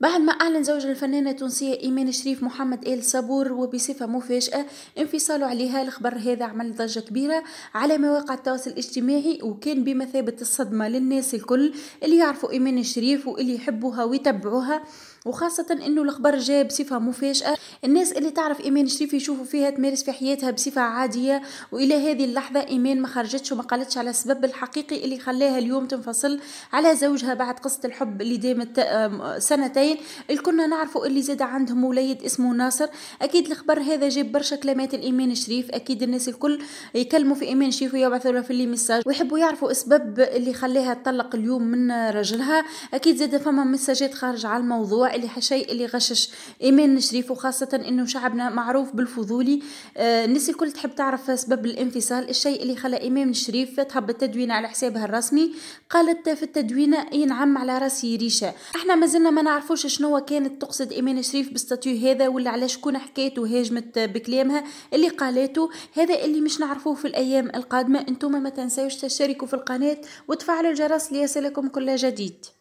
بعد ما أعلن زوج الفنانة التونسية إيمان شريف محمد آل صبور وبصفة مفاجئة انفصاله عليها الخبر هذا عمل ضجة كبيرة على مواقع التواصل الاجتماعي وكان بمثابة الصدمة للناس الكل اللي يعرفوا إيمان شريف واللي يحبوها ويتبعوها وخاصة انه الخبر جاء بصفة مفاجئة الناس اللي تعرف ايمان شريف يشوفوا فيها تمارس في حياتها بصفة عادية والى هذه اللحظة ايمان ما خرجتش وما قالتش على السبب الحقيقي اللي خلاها اليوم تنفصل على زوجها بعد قصة الحب اللي دامت سنتين الحسين الكلنا نعرفوا اللي زاد عندهم وليد اسمه ناصر اكيد الخبر هذا جاب برشا كلمات الايمان شريف اكيد الناس الكل يكلموا في ايمان شريف ويبعثوا في لي ميساج ويحبوا يعرفوا اسباب اللي خلاها تطلق اليوم من رجلها اكيد زاد فما ميساجات خارج على الموضوع اللي شيء اللي غشش ايمان شريف وخاصه انه شعبنا معروف بالفضولي آه، الناس الكل تحب تعرف سبب الانفصال الشيء اللي خلى ايمان شريف تهب التدوينه على حسابها الرسمي قالت في التدوينه ينعم على راسي ريشه احنا مازلنا ما نعرفوش نعرفوش شنو كانت تقصد ايمان شريف بالستاتيو هذا ولا علاش كون حكيت هاجمت بكلامها اللي قالته هذا اللي مش نعرفوه في الايام القادمه انتم ما تنساوش تشتركوا في القناه وتفعلوا الجرس ليصلكم كل جديد